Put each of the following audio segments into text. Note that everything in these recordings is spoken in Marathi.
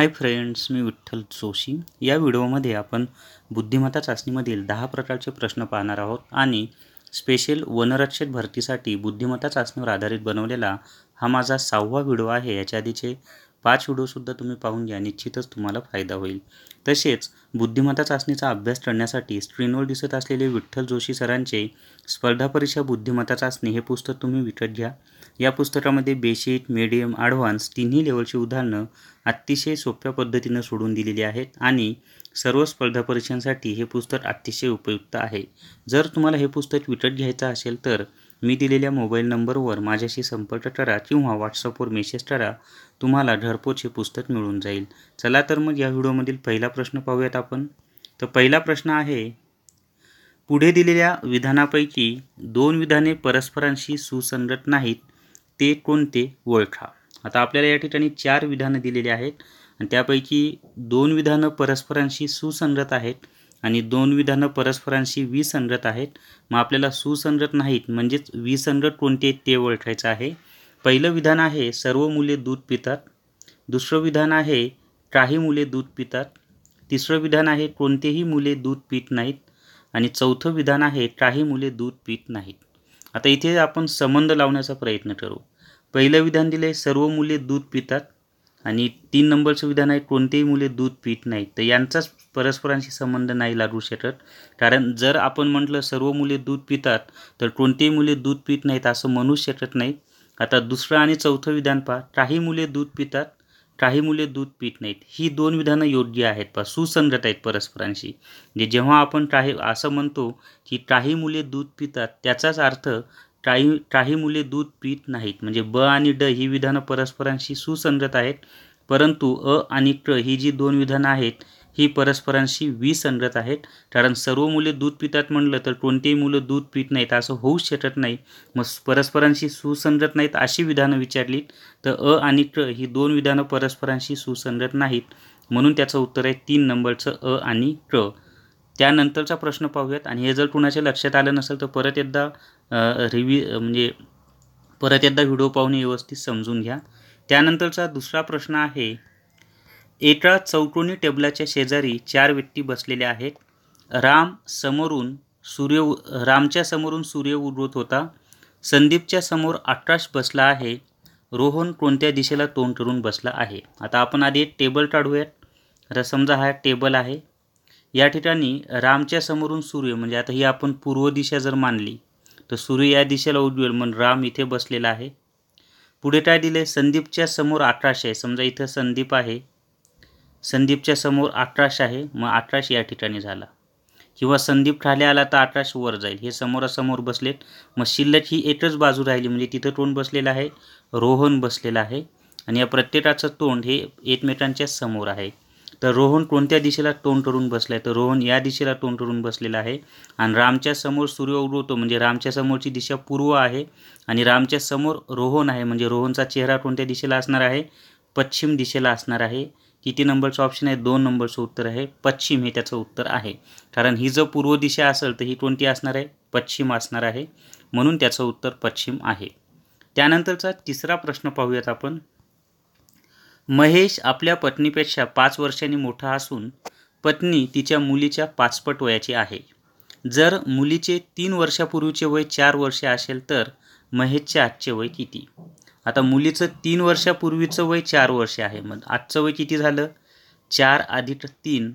हाय फ्रेंड्स मी विठ्ठल जोशी या व्हिडिओमध्ये आपण बुद्धिमत्ता चाचणीमधील दहा प्रकारचे प्रश्न पाहणार आहोत आणि स्पेशल वनरक्षक भरतीसाठी बुद्धिमत्ता चाचणीवर आधारित बनवलेला हा माझा सहावा व्हिडिओ आहे याच्या आधीचे पाच व्हिडिओसुद्धा तुम्ही पाहून घ्या निश्चितच तुम्हाला फायदा होईल तसेच बुद्धिमत्ता चाचणीचा अभ्यास करण्यासाठी स्क्रीनवर दिसत असलेले विठ्ठल जोशी सरांचे स्पर्धा परीक्षा बुद्धिमत्ता चाचणी हे पुस्तक तुम्ही विकत घ्या या पुस्तकामध्ये बेसिक मिडियम ॲडव्हान्स तिन्ही लेवलची उदाहरणं अतिशय सोप्या पद्धतीनं सोडून दिलेली आहेत आणि सर्व स्पर्धा परीक्षांसाठी हे पुस्तक अतिशय उपयुक्त आहे जर तुम्हाला हे पुस्तक विकत घ्यायचं असेल तर मी दिलेल्या मोबाईल नंबरवर माझ्याशी संपर्क करा किंवा व्हॉट्सअपवर मेसेज करा तुम्हाला घरपोच हे पुस्तक मिळून जाईल चला तर मग या व्हिडिओमधील पहिला प्रश्न पाहूयात आपण तर पहिला प्रश्न आहे पुढे दिलेल्या विधानापैकी दोन विधाने परस्परांशी सुसंगत नाहीत ते कोणते ओळखा आता आपल्याला या ठिकाणी चार विधानं दिलेली आहेत आणि त्यापैकी दोन विधानं परस्परांशी सुसंगत आहेत आणि दोन विधानं परस्परांशी विसंगत आहेत मग आपल्याला सुसंगत नाहीत म्हणजेच विसंगत कोणते ते ओळखायचं आहे पहिलं विधान आहे सर्व मुले दूध पितात दुसरं विधान आहे काही मुले दूध पितात तिसरं विधान आहे कोणतेही मुले दूध पित नाहीत आणि चौथं विधान आहे काही मुले दूध पित नाहीत आता इथे आपण संबंध लावण्याचा प्रयत्न करू पहिलं विधान दिलं आहे सर्व मुले दूध पितात आणि तीन नंबरचं विधान आहे कोणतेही मुले दूध पित नाहीत तर यांचाच परस्परांशी संबंध नाही लागू शकत कारण जर आपण म्हटलं सर्व मुले दूध पितात तर कोणतेही मुले दूध पित नाहीत असं म्हणू शकत नाही आता दुसरं आणि चौथं विधान पहा काही मुले दूध पितात काही मुले दूध पित नाहीत ही दोन विधानं योग्य आहेत पहा सुसंगत आहेत परस्परांशी म्हणजे जेव्हा आपण काही असं म्हणतो की काही मुले दूध पितात त्याचाच अर्थ काही काही मुले दूध पित नाहीत म्हणजे ब आणि ड ही विधानं परस्परांशी सुसंगत आहेत परंतु अ आणि क ही जी दोन विधानं आहेत ही परस्परांशी विसंगत आहेत कारण सर्व मुले दूध पितात म्हणलं तर कोणतीही मुलं दूध पित नाहीत असं होऊच शकत नाही मग परस्परांशी सुसंगत नाहीत अशी विधानं विचारलीत तर अ आणि क ही दोन विधानं परस्परांशी सुसंगत नाहीत म्हणून त्याचं उत्तर आहे तीन नंबरचं अ आणि क त्यानंतरचा प्रश्न पाहूयात आणि हे जर कुणाच्या लक्षात आलं नसेल तर परत एकदा रिव्ही म्हणजे परत एकदा व्हिडिओ पाहून व्यवस्थित समजून घ्या त्यानंतरचा दुसरा प्रश्न आहे एका चौकोनी टेबलाच्या शेजारी चार व्यक्ती बसलेल्या आहेत राम समोरून सूर्य रामच्या समोरून सूर्य उगवत होता संदीपच्या समोर आकाश बसला आहे रोहन कोणत्या दिशेला तोंड करून बसला आहे आता आपण आधी एक टेबल काढूयात र समजा हा टेबल आहे या ठिकाणी रामच्या समोरून सूर्य म्हणजे आता ही आपण पूर्व दिशा जर मानली तर सूर्य या दिशेला उजवेल म्हणून राम इथे बसलेला आहे पुढे काय दिले संदीपच्या समोर अठराशे आहे समजा इथं संदीप आहे संदीपच्या समोर अठराशे आहे मग अठराशे या ठिकाणी झाला किंवा संदीप ठाले आला तर अठराशे वर जाईल हे समोरासमोर बसलेत मग शिल्लक ही एकच बाजू राहिली म्हणजे तिथं तोंड बसलेला आहे रोहन बसलेला आहे आणि या प्रत्येकाचं तोंड हे एकमेकांच्या समोर आहे तर रोहन कोणत्या दिशेला तोंड करून बसला आहे तर रोहन या दिशेला तोंड करून बसलेला आहे आणि रामच्या समोर सूर्य उगवतो म्हणजे रामच्या समोरची दिशा पूर्व आहे आणि रामच्या समोर रोहन आहे म्हणजे रोहनचा चेहरा कोणत्या दिशेला असणार आहे पश्चिम दिशेला असणार आहे किती नंबरचं ऑप्शन आहे दोन नंबरचं उत्तर आहे पश्चिम हे त्याचं उत्तर आहे कारण ही जर पूर्व दिशा असेल तर ही कोणती असणार आहे पश्चिम असणार आहे म्हणून त्याचं उत्तर पश्चिम आहे त्यानंतरचा तिसरा प्रश्न पाहूयात आपण महेश आपल्या पत्नीपेक्षा पाच वर्षांनी मोठा असून पत्नी तिच्या मुलीच्या पाचपट वयाची आहे जर मुलीचे तीन वर्षापूर्वीचे वय चार वर्षे असेल तर महेशचे आजचे वय किती आता मुलीचं तीन वर्षापूर्वीचं वय चार वर्षे आहे मग आजचं वय किती झालं चार अधिक तीन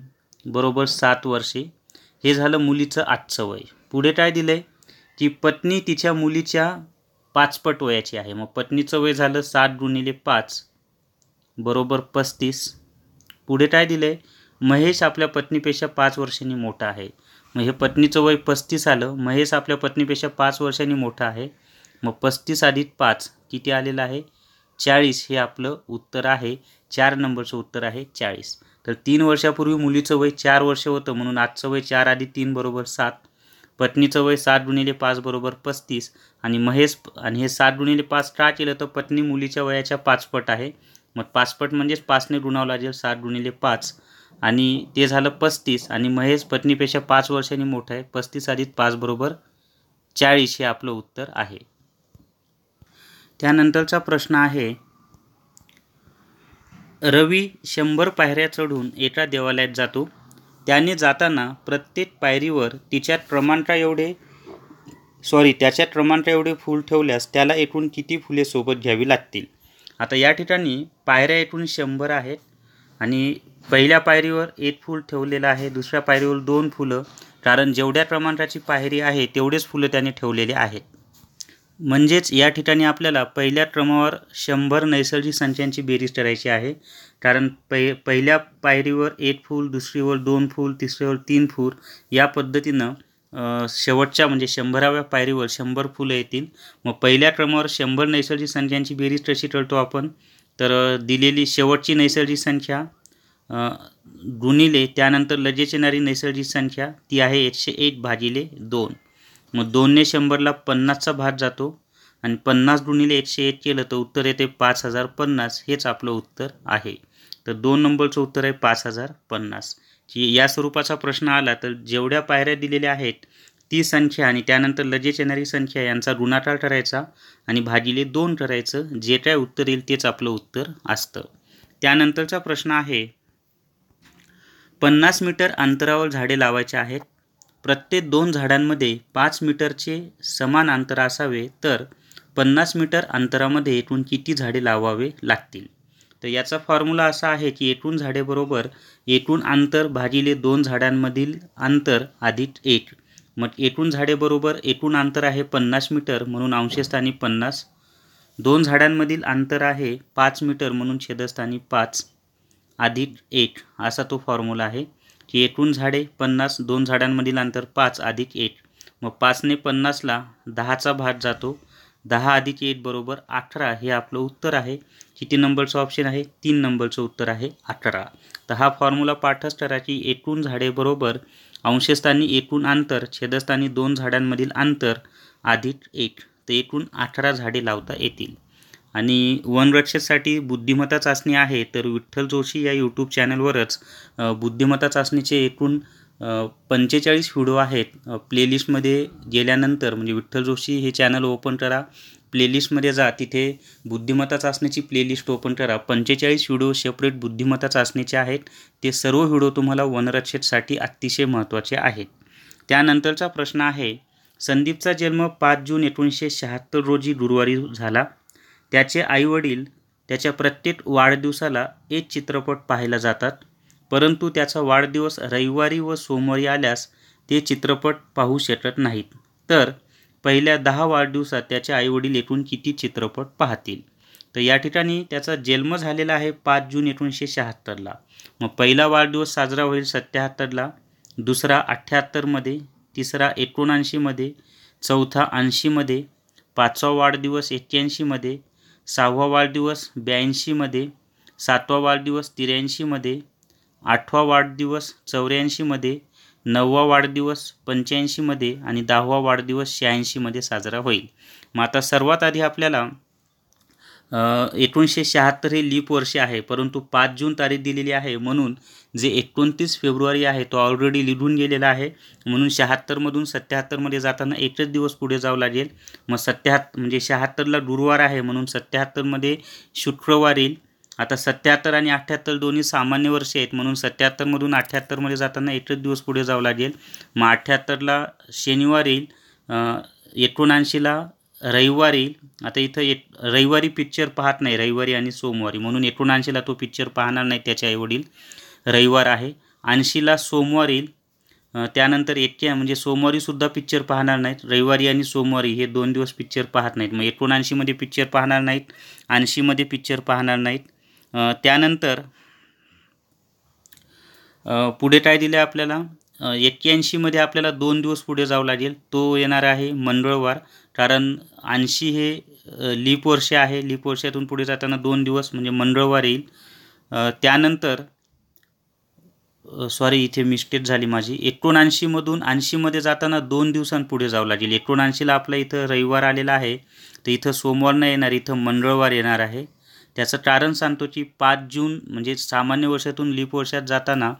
बरोबर सात वर्षे हे झालं मुलीचं आजचं वय पुढे काय दिलं आहे की पत्नी तिच्या मुलीच्या पाचपट वयाची आहे मग पत्नीचं वय झालं सात गुणिले पाच बरोबर पस्तीस पुढे काय दिलं आहे महेश आपल्या पत्नीपेक्षा पाच वर्षांनी मोठा आहे मग हे पत्नीचं वय पस्तीस आलं महेश आपल्या पत्नीपेक्षा पाच वर्षांनी मोठा आहे मग पस्तीस अधिक पाच किती आलेलं आहे चाळीस हे आपलं उत्तर आहे चार नंबरचं उत्तर आहे चाळीस तर तीन वर्षापूर्वी मुलीचं वय चार वर्ष होतं म्हणून आजचं वय चार आधी तीन बरोबर सात पत्नीचं वय सात गुणिले पाच बरोबर पस्तीस आणि महेश आणि हे सात गुणिले पाच का केलं तर पत्नी मुलीच्या वयाच्या पाचपट आहे मग पाचपट म्हणजेच पाचने गुणावं लागेल सात गुणिले पाच आणि ते झालं पस्तीस आणि महेश पत्नीपेक्षा पाच वर्षांनी मोठं आहे पस्तीस अधिक पाच बरोबर चाळीस हे आपलं उत्तर आहे त्यानंतरचा प्रश्न आहे रवी शंभर पायऱ्या चढून एका देवालयात जातो त्याने जाताना प्रत्येक पायरीवर तिच्या क्रमांका एवढे सॉरी त्याच्या क्रमांका एवढे फूल ठेवल्यास त्याला एकूण किती फुले सोबत घ्यावी लागतील आता या ठिकाणी पायऱ्या एकूण शंभर आहेत आणि पहिल्या पायरीवर एक फूल ठेवलेलं आहे दुसऱ्या पायरीवर दोन फुलं कारण जेवढ्या प्रमाणाची पायरी आहे तेवढेच फुलं त्याने ठेवलेले आहेत म्हणजेच या ठिकाणी आपल्याला पहिल्या क्रमावर शंभर नैसर्गिक संचयांची बेरीज करायची आहे कारण पहिल्या पायरीवर एक फूल दुसरीवर दोन फूल तिसरीवर तीन फूल या पद्धतीनं शेवटच्या म्हणजे शंभराव्या पायरीवर शंभर फुलं येतील मग पहिल्या क्रमावर शंभर नैसर्गिक संख्यांची बेरीज कशी टळतो आपण तर दिलेली शेवटची नैसर्गिक संख्या गुणिले त्यानंतर लगेच येणारी नैसर्गिक संख्या ती आहे एकशे एक भाजीले दोन मग दोनने शंभरला पन्नासचा भाग जातो आणि पन्नास गुणिले एकशे एक केलं तर उत्तर येते पाच हजार पन्नास हेच आपलं उत्तर आहे तर दोन नंबरचं उत्तर आहे पाच हजार पन्नास की या स्वरूपाचा प्रश्न आला तर जेवढ्या पायऱ्या दिलेल्या आहेत ती संख्या आणि त्यानंतर लजेच येणारी संख्या यांचा गुणाकार ठरायचा आणि भागिले दोन ठरायचं जे काय उत्तर येईल तेच आपलं उत्तर असतं त्यानंतरचा प्रश्न आहे पन्नास मीटर अंतरावर झाडे लावायचे आहेत प्रत्येक दोन झाडांमध्ये पाच मीटरचे समान अंतर असावे तर पन्नास मीटर अंतरामध्ये एकूण किती झाडे लावावे लागतील तर याचा फॉर्म्युला असा आहे की एकूण झाडेबरोबर एकूण अंतर भागिले दोन झाडांमधील अंतर अधिक एक मग एकूण झाडेबरोबर एकूण अंतर आहे पन्नास मीटर म्हणून अंशस्थानी पन्नास दोन झाडांमधील अंतर आहे पाच मीटर म्हणून छेदस्थानी पाच अधिक एक असा तो फॉर्म्युला आहे की एकूण झाडे पन्नास दोन झाडांमधील अंतर पाच अधिक एक मग पाचने पन्नासला दहाचा भाग जातो दहा अधिक एट बरोबर अठरा हे आपलं उत्तर आहे किती नंबरचं ऑप्शन आहे तीन नंबरचं उत्तर आहे अठरा तर हा फॉर्म्युला पाठस्तराची एकूण झाडे बरोबर अंशस्थानी एकूण अंतर छेदस्थानी दोन झाडांमधील अंतर अधिक एक तर एकूण अठरा झाडे लावता येतील आणि वनरक्षेसाठी बुद्धिमत्ता चाचणी आहे तर विठ्ठल जोशी या यूट्यूब चॅनलवरच बुद्धिमत्ता चाचणीचे एकूण पंचेचाळीस व्हिडिओ आहेत प्लेलिस्टमध्ये गेल्यानंतर म्हणजे विठ्ठल जोशी हे चॅनल ओपन करा प्लेलिस्टमध्ये जा तिथे बुद्धिमत्ता चाचणीची प्लेलिस्ट ओपन करा पंचेचाळीस व्हिडिओ सेपरेट बुद्धिमत्ता चाचणीचे आहेत ते सर्व व्हिडिओ तुम्हाला वनरक्षेसाठी अतिशय महत्त्वाचे आहेत त्यानंतरचा प्रश्न आहे संदीपचा जन्म पाच जून एकोणीसशे शहात्तर रोजी गुरुवारी झाला त्याचे आईवडील त्याच्या प्रत्येक वाढदिवसाला एक चित्रपट पाहायला जातात परंतु त्याचा वाढदिवस रविवारी व सोमवारी आल्यास ते चित्रपट पाहू शकत नाहीत तर पहिल्या दहा वाढदिवसात त्याचे आईवडील एकूण किती चित्रपट पाहतील तर या ठिकाणी त्याचा जन्म झालेला आहे पाच जून एकोणीसशे शहात्तरला मग पहिला वाढदिवस साजरा होईल सत्याहत्तरला दुसरा अठ्ठ्याहत्तरमध्ये तिसरा एकोणऐंशीमध्ये चौथा ऐंशीमध्ये पाचवा वाढदिवस एक्क्याऐंशीमध्ये सहावा वाढदिवस ब्याऐंशीमध्ये सातवा वाढदिवस त्र्याऐंशीमध्ये आठवा वाढदिवस चौऱ्याऐंशीमध्ये नववा वाढदिवस पंच्याऐंशीमध्ये आणि दहावा वाढदिवस शहाऐंशीमध्ये साजरा होईल मग आता सर्वात आधी आपल्याला एकोणीसशे शहात्तर हे लीप वर्ष आहे परंतु पाच जून तारीख दिलेली आहे म्हणून जे एकोणतीस फेब्रुवारी आहे तो ऑलरेडी लिहून गेलेला आहे म्हणून शहात्तरमधून सत्याहत्तरमध्ये जाताना एकच दिवस पुढे जावं लागेल मग सत्याहत्तर म्हणजे शहात्तरला गुरुवार आहे म्हणून सत्याहत्तरमध्ये शुक्रवार येईल आता सत्याहत्तर आणि अठ्ठ्याहत्तर दोन्ही सामान्य वर्ष आहेत म्हणून सत्याहत्तरमधून अठ्ठ्याहत्तरमध्ये जाताना एकच दिवस पुढे जावं लागेल मग अठ्ठ्याहत्तरला शनिवार येईल एकोणऐंशीला रविवार येईल आता इथं एक रविवारी पिक्चर पाहत नाही रविवारी आणि सोमवारी म्हणून एकोणऐंशीला तो पिक्चर पाहणार नाही त्याचे आईवडील रविवार आहे ऐंशीला सोमवार येईल त्यानंतर एक्क्या म्हणजे सोमवारीसुद्धा पिक्चर पाहणार नाहीत रविवारी आणि सोमवारी हे दोन दिवस पिक्चर पाहत नाहीत मग एकोणऐंशीमध्ये पिक्चर पाहणार नाहीत ऐंशीमध्ये पिक्चर पाहणार नाहीत त्यानंतर पुढे काय दिलं आहे आपल्याला एक्क्याऐंशीमध्ये आपल्याला दोन दिवस पुढे जावं लागेल तो येणार आहे मंगळवार कारण ऐंशी हे लीप वर्ष आहे लीप वर्षातून पुढे जाताना दोन दिवस म्हणजे मंगळवार येईल त्यानंतर सॉरी इथे मिस्टेक झाली माझी एकोणऐंशीमधून ऐंशीमध्ये जाताना दोन दिवसांपुढे जावं लागेल एकोणऐंशीला आपला इथं रविवार आलेला आहे तर इथं सोमवार नाही येणार इथं मंगळवार येणार आहे त्याचं कारण सांगतो की पाच जून म्हणजे सामान्य वर्षातून लीप वर्षात जाताना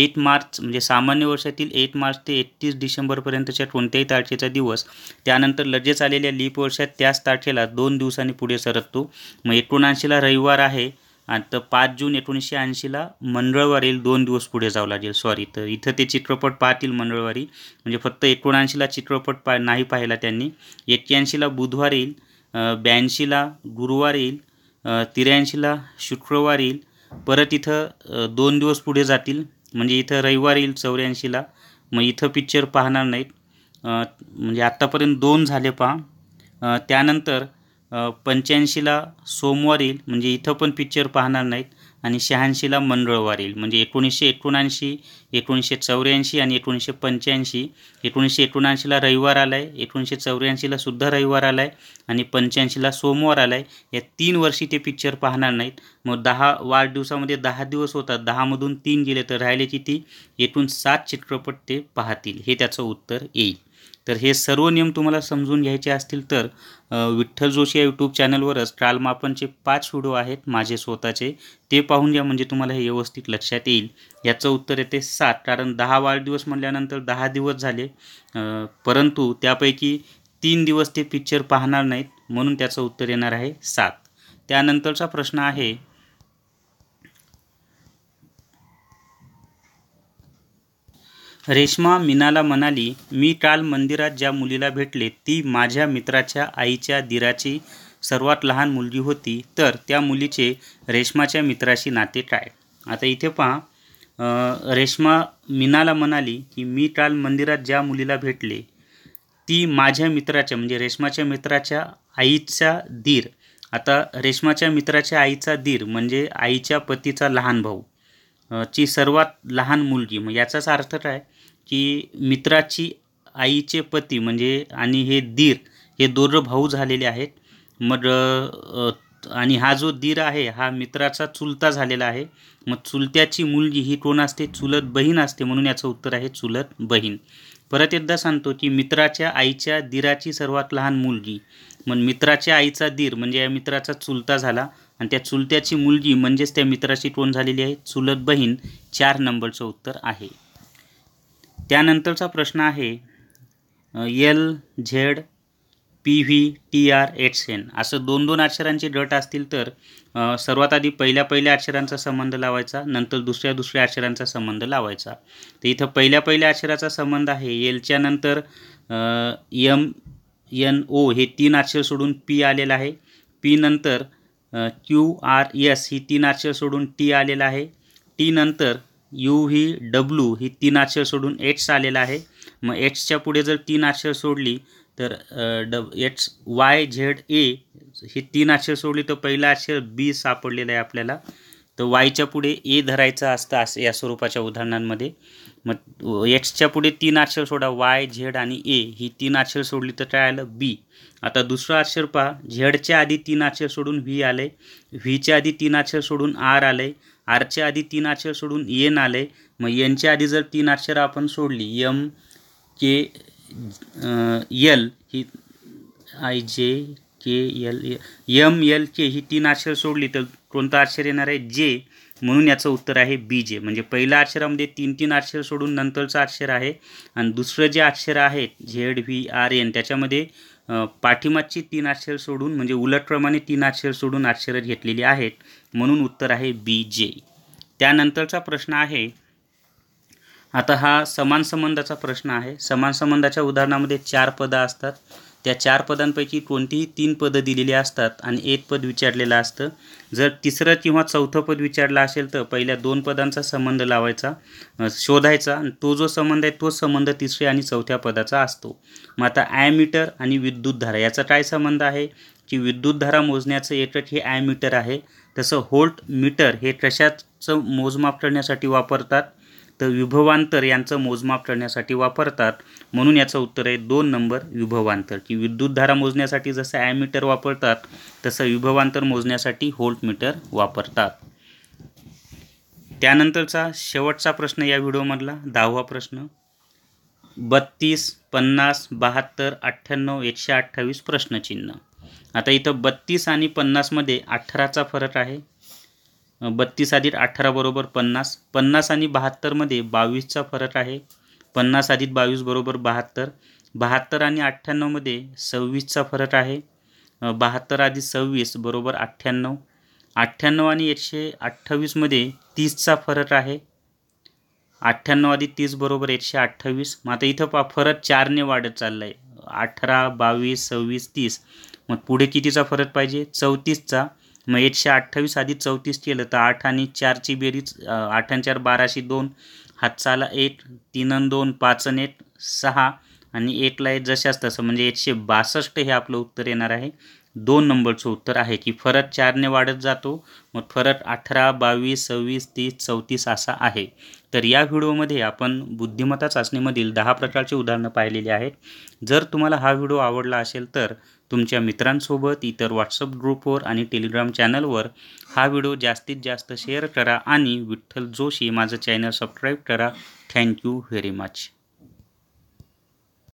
एट मार्च म्हणजे सामान्य वर्षातील एट मार्च ते एकतीस डिसेंबरपर्यंतच्या कोणत्याही तारखेचा दिवस त्यानंतर लगेच आलेल्या लीप वर्षात त्याच तारखेला दोन दिवसांनी पुढे सरकतो मग एकोणऐंशीला रविवार आहे आणि तर पाच जून एकोणीसशे ऐंशीला मंगळवार येईल दोन दिवस पुढे जावं लागेल सॉरी तर इथं ते चित्रपट पाहतील मंगळवारी म्हणजे फक्त एकोणऐंशीला चित्रपट पा नाही पाहिला त्यांनी एक्क्याऐंशीला बुधवार येईल ब्याऐंशीला गुरुवार येईल त्र्याऐंशीला शुक्रवार येईल परत इथं दोन दिवस पुढे जातील म्हणजे इथं रविवार येईल चौऱ्याऐंशीला मग इथं पिक्चर पाहणार नाहीत म्हणजे आत्तापर्यंत दोन झाले पहा त्यानंतर पंच्याऐंशीला सोमवार येईल म्हणजे इथं पण पिक्चर पाहणार नाहीत आणि शहाऐंशीला मंडळवारील म्हणजे एकोणीसशे एकोणऐंशी एकोणीसशे चौऱ्याऐंशी आणि एकोणीसशे पंच्याऐंशी एकोणीसशे एकोणऐंशीला रविवार आला आहे एकोणीसशे चौऱ्याऐंशीला सुद्धा रविवार आला आहे आणि पंच्याऐंशीला सोमवार आला आहे या तीन वर्षी ते पिक्चर पाहणार नाहीत मग दहा वाढदिवसामध्ये दहा दिवस होतात दहामधून तीन गेले तर राहिले किती एकूण सात चित्रपट ते पाहतील हे त्याचं उत्तर येईल तर हे सर्व नियम तुम्हाला समजून घ्यायचे असतील तर विठ्ठल जोशी या यूट्यूब चॅनलवरच ट्रालमापनचे पाच व्हिडिओ आहेत माझे स्वतःचे ते पाहून घ्या म्हणजे तुम्हाला हे व्यवस्थित लक्षात येईल याचं उत्तर येते सात कारण दहा वाढदिवस म्हटल्यानंतर दहा दिवस झाले परंतु त्यापैकी तीन दिवस ते पिक्चर पाहणार नाहीत म्हणून त्याचं उत्तर येणार आहे सात त्यानंतरचा प्रश्न आहे रेश्मा मीनाला म्हणाली, मी काल मंदिरात ज्या मुलीला भेटले ती माझ्या मित्राच्या आईच्या दिराची सर्वात लहान मुलगी होती तर त्या मुलीचे रेश्माच्या मित्राशी नाते काय? आता इथे पहा रेश्मा मीनाला म्हणाली की मी काल मंदिरात ज्या मुलीला भेटले ती माझ्या मित्राच्या म्हणजे रेश्माच्या मित्राच्या आईचा दीर आता रेश्माच्या मित्राच्या आईचा दीर म्हणजे आईच्या पतीचा लहान भाऊ ची सर्वात लहान मुलगी मग याचाच अर्थ काय की मित्राची आईचे पती म्हणजे आणि हे दीर हे दोर भाऊ झालेले आहेत मग आणि हा जो दीर आहे हा मित्राचा चुलता झालेला आहे मग चुलत्याची मुलगी ही कोण असते चुलत बहीण असते म्हणून याचं उत्तर आहे चुलत बहीण परत एकदा सांगतो की मित्राच्या आईच्या दिराची सर्वात लहान मुलगी मग मित्राच्या आईचा दीर म्हणजे या मित्राचा चुलता झाला आणि त्या चुलत्याची मुलगी म्हणजेच त्या मित्राशी टोन झालेली आहे चुलत बहीण चार नंबरचं उत्तर आहे त्यानंतरचा प्रश्न आहे L Z P V T R H N असं दोन दोन अक्षरांचे गट असतील तर सर्वात आधी पहिल्या पहिल्या अक्षरांचा संबंध लावायचा नंतर दुसऱ्या दुसऱ्या अक्षरांचा संबंध लावायचा तर इथं पहिल्या पहिल्या अक्षराचा संबंध आहे एलच्या नंतर यम एन ओ हे तीन अक्षर सोडून पी आलेलं आहे पी नंतर क्यू आर एस ही तीन अक्षर सोडून टी आलेला आहे टी नंतर यू ही डब्ल्यू ही तीन अक्षर सोडून एट्स आलेला आहे मग एट्सच्या पुढे जर तीन अक्षर सोडली तर डब एट्स वाय झेड ए ही तीन अक्षर सोडली तर पहिलं अक्षर बी सापडलेला आहे आपल्याला तर वायच्या पुढे ए धरायचा असतं असं या स्वरूपाच्या उदाहरणांमध्ये मग एक्सच्या पुढे तीन अक्षर सोडा वाय झेड आणि ए ही तीन अक्षर सोडली तर काय आलं बी आता दुसरं अक्षर पहा झेडच्या आधी तीन अक्षर सोडून व्ही आले व्हीच्या आधी तीन अक्षर सोडून आर आले आरच्या आधी तीन अक्षर सोडून एन आले मग एनच्या आधी जर तीन अक्षर आपण सोडली यम के एल ही I J K L M L K ही तीन अक्षर सोडली तर कोणता अक्षर येणार आहे जे म्हणून याचं उत्तर आहे बी जे म्हणजे पहिल्या अक्षरामध्ये तीन तीन अक्षर सोडून नंतरचं अक्षर आहे आणि दुसरं जे अक्षर आहे झेड व्ही आर एन त्याच्यामध्ये पाठीमागची तीन अक्षर सोडून म्हणजे उलटप्रमाणे तीन अक्षर सोडून अक्षरं घेतलेली आहेत म्हणून उत्तर आहे बी जे त्यानंतरचा प्रश्न आहे आता हा समान संबंधाचा प्रश्न आहे समान संबंधाच्या उदाहरणामध्ये चार पदं असतात त्या चार पदांपैकी कोणतीही तीन पदं दिलेली असतात आणि एक पद विचारलेलं असतं जर तिसरं किंवा चौथं पद विचारलं असेल तर पहिल्या दोन पदांचा संबंध लावायचा शोधायचा आणि तो जो संबंध आहे तो संबंध तिसऱ्या आणि चौथ्या पदाचा असतो मग आता ॲमीटर आणि विद्युतधारा याचा काय संबंध आहे की विद्युतधारा मोजण्याचं एकच हे ॲमीटर आहे तसं होल्ट मीटर हे कशाचं मोजमाप करण्यासाठी वापरतात तर विभवांतर यांचं मोजमाप करण्यासाठी वापरतात म्हणून याचं उत्तर आहे दोन नंबर विभवांतर की विद्युतधारा मोजण्यासाठी जसं ॲमीटर वापरतात तसं विभवांतर मोजण्यासाठी मीटर वापरतात त्यानंतरचा शेवटचा प्रश्न या व्हिडिओमधला दहावा प्रश्न बत्तीस पन्नास बहात्तर अठ्ठ्याण्णव एकशे अठ्ठावीस प्रश्नचिन्ह आता इथं बत्तीस आणि पन्नासमध्ये अठराचा फरक आहे बत्तीस अधिक अठरा बरोबर पन्नास पन्नास आणि बहात्तरमध्ये बावीसचा फरक आहे पन्नास अधिक बावीस बरोबर बहात्तर बहात्तर आणि अठ्ठ्याण्णवमध्ये सव्वीसचा फरक आहे बहात्तर आधी सव्वीस बरोबर अठ्ठ्याण्णव अठ्ठ्याण्णव आणि एकशे अठ्ठावीसमध्ये तीसचा फरक आहे अठ्ठ्याण्णव आधी तीस बरोबर एकशे अठ्ठावीस मग आता इथं पा फरक चारने वाढत चाललं आहे अठरा बावीस सव्वीस तीस मग पुढे कितीचा फरक पाहिजे चौतीसचा मग एकशे अठ्ठावीस आधी चौतीस केलं तर आठ आणि चारची बेरीज आठ आणि चार बाराशे दोन हातचाला एक तीन आणि दोन पाच आणि एक सहा आणि एकला एक जशाच तसं म्हणजे एकशे बासष्ट हे आपलं उत्तर येणार आहे दोन नंबरचं उत्तर आहे की फरक चारने वाढत जातो मग फरक अठरा बावीस सव्वीस तीस चौतीस असा आहे तर या व्हिडिओमध्ये आपण बुद्धिमत्ता चाचणीमधील दहा प्रकारची उदाहरणं पाहिलेली आहेत जर तुम्हाला हा व्हिडिओ आवडला असेल तर तुमच्या मित्रांसोबत इतर व्हॉट्सअप ग्रुपवर आणि टेलिग्राम चॅनलवर हा व्हिडिओ जास्तीत जास्त शेअर करा आणि विठ्ठल जोशी माझं चॅनल सबस्क्राईब करा थँक्यू व्हेरी मच